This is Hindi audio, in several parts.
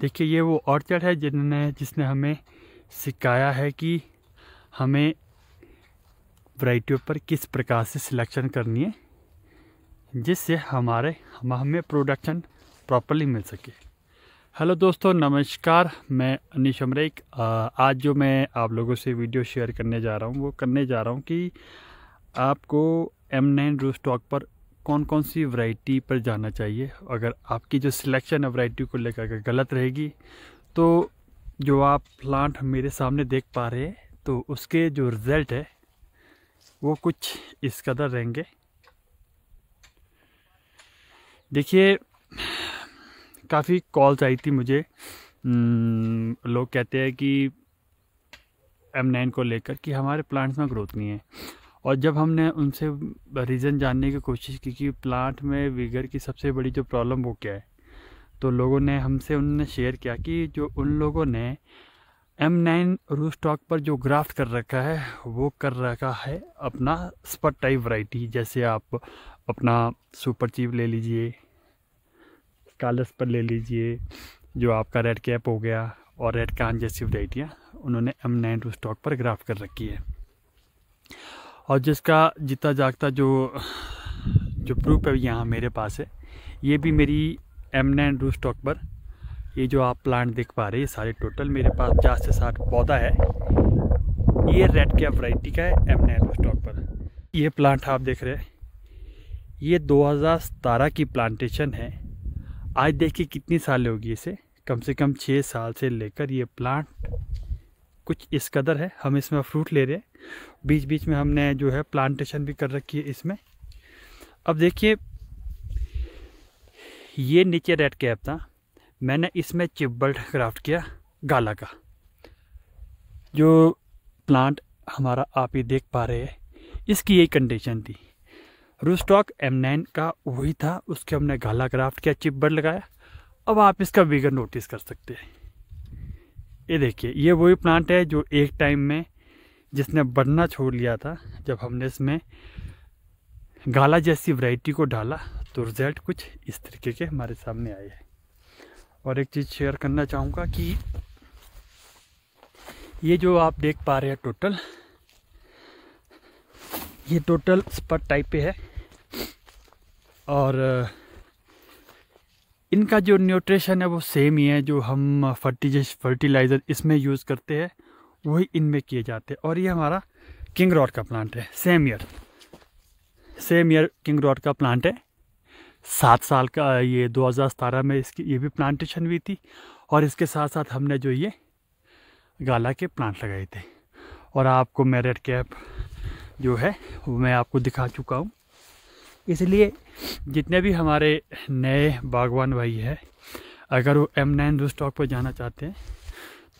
देखिए ये वो ऑर्चर्ड है जिन्होंने जिसने हमें सिखाया है कि हमें वराइटियों पर किस प्रकार से सिलेक्शन करनी है जिससे हमारे हम हमें प्रोडक्शन प्रॉपरली मिल सके हेलो दोस्तों नमस्कार मैं अनिश अमरेक आज जो मैं आप लोगों से वीडियो शेयर करने जा रहा हूँ वो करने जा रहा हूँ कि आपको एम नाइन रूस्टॉक पर कौन कौन सी वैरायटी पर जाना चाहिए अगर आपकी जो सिलेक्शन है वैरायटी को लेकर अगर गलत रहेगी तो जो आप प्लांट मेरे सामने देख पा रहे हैं तो उसके जो रिज़ल्ट है वो कुछ इस कदर रहेंगे देखिए काफ़ी कॉल्स आई थी मुझे हम्म, लोग कहते हैं कि एम नाइन को लेकर कि हमारे प्लांट्स में ग्रोथ नहीं है और जब हमने उनसे रीज़न जानने की कोशिश की कि प्लांट में विगर की सबसे बड़ी जो प्रॉब्लम वो क्या है तो लोगों ने हमसे उनने शेयर किया कि जो उन लोगों ने एम नाइन रूस्टॉक पर जो ग्राफ्ट कर रखा है वो कर रखा है अपना स्पट टाइप वराइटी जैसे आप अपना सुपर चीप ले लीजिए कालस पर ले लीजिए जो आपका रेड कैप हो गया और रेड कान जैसी वराइटियाँ उन्होंने एम नाइन रूस्टॉक पर ग्राफ्ट कर रखी है और जिसका जीता जागता जो जो प्रूफ है यहाँ मेरे पास है ये भी मेरी एम नाइन रू स्टॉक पर ये जो आप प्लांट देख पा रहे हैं सारे टोटल मेरे पास चार से साठ पौधा है ये रेड कैप वैरायटी का है एम नाइन रू स्टॉक पर ये प्लांट आप देख रहे हैं ये 2017 की प्लांटेशन है आज देखिए कितनी साल होगी इसे कम से कम छः साल से लेकर ये प्लांट कुछ इस कदर है हम इसमें फ्रूट ले रहे हैं बीच बीच में हमने जो है प्लांटेशन भी कर रखी है इसमें अब देखिए ये नीचे रेड कैप था मैंने इसमें चिपबल्ट क्राफ्ट किया गाला का जो प्लांट हमारा आप ही देख पा रहे हैं इसकी यही कंडीशन थी रूस्टॉक एम नाइन का वही था उसके हमने गाला क्राफ्ट किया चिपबल्ट लगाया अब आप इसका विगर नोटिस कर सकते हैं ये देखिए ये वही प्लांट है जो एक टाइम में जिसने बढ़ना छोड़ लिया था जब हमने इसमें गाला जैसी वैरायटी को डाला तो रिज़ल्ट कुछ इस तरीके के हमारे सामने आए हैं और एक चीज़ शेयर करना चाहूँगा कि ये जो आप देख पा रहे हैं टोटल ये टोटल स्पट टाइप पे है और इनका जो न्यूट्रिशन है वो सेम ही है जो हम फर्टिज फर्टिलाइज़र इसमें यूज़ करते हैं वही इनमें किए जाते हैं और ये हमारा किंग रॉड का प्लांट है same year same year King Roat का प्लांट है सात साल का ये 2017 में इसकी ये भी प्लांटेशन हुई थी और इसके साथ साथ हमने जो ये गाला के प्लांट लगाए थे और आपको मेरिट कैप जो है वो मैं आपको दिखा चुका हूँ इसलिए जितने भी हमारे नए बागवान भाई हैं अगर वो एम नाइन दो स्टॉक पर जाना चाहते हैं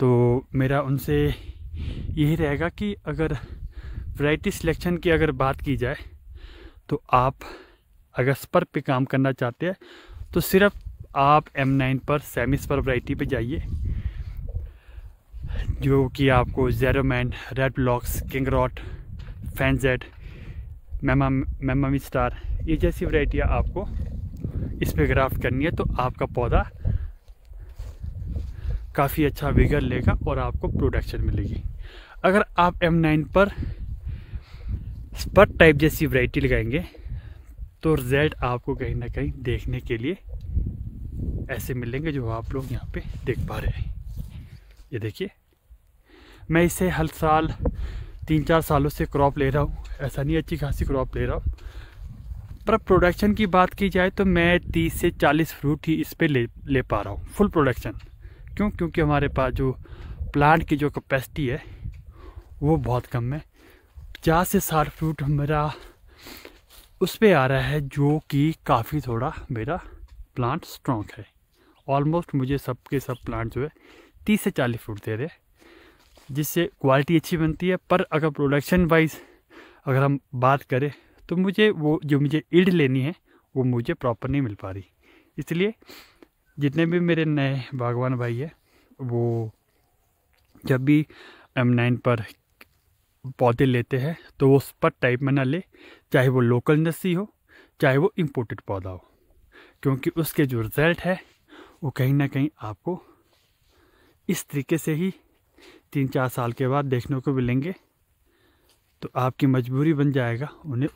तो मेरा उनसे यही रहेगा कि अगर वैरायटी सिलेक्शन की अगर बात की जाए तो आप अगर स्पर पे काम करना चाहते हैं तो सिर्फ आप एम नाइन पर सेमी स्पर वैरायटी पे जाइए जो कि आपको जेरोमैन रेड ब्लॉक्स किंगरॉट फैनजेड मेमा मेमामी स्टार ये जैसी वराइटियाँ आपको इस पर ग्राफ्ट करनी है तो आपका पौधा काफ़ी अच्छा विगर लेगा और आपको प्रोडक्शन मिलेगी अगर आप एम नाइन पर स्पट टाइप जैसी वैरायटी लगाएंगे तो रिजल्ट आपको कहीं ना कहीं देखने के लिए ऐसे मिलेंगे जो आप लोग यहाँ पे देख पा रहे हैं ये देखिए मैं इसे हर साल तीन चार सालों से क्रॉप ले रहा हूँ ऐसा नहीं अच्छी खासी क्रॉप ले रहा हूँ पर प्रोडक्शन की बात की जाए तो मैं तीस से चालीस फ्रूट ही इस पर ले ले पा रहा हूँ फुल प्रोडक्शन क्यों क्योंकि हमारे पास जो प्लांट की जो कैपेसिटी है वो बहुत कम है पचास से साठ फ्रूट मेरा उस पर आ रहा है जो कि काफ़ी थोड़ा मेरा प्लांट स्ट्रॉन्ग है ऑलमोस्ट मुझे सब के सब प्लांट जो है तीस से चालीस फ्रूट दे रहे जिससे क्वालिटी अच्छी बनती है पर अगर प्रोडक्शन वाइज अगर हम बात करें तो मुझे वो जो मुझे ईड लेनी है वो मुझे प्रॉपर नहीं मिल पा रही इसलिए जितने भी मेरे नए बागवान भाई है वो जब भी एम नाइन पर पौधे लेते हैं तो वो स्पट टाइप में ना ले चाहे वो लोकल नस्सी हो चाहे वो इम्पोर्टेड पौधा हो क्योंकि उसके जो रिज़ल्ट है वो कहीं ना कहीं आपको इस तरीके से ही तीन चार साल के बाद देखने को मिलेंगे तो आपकी मजबूरी बन जाएगा उन्हें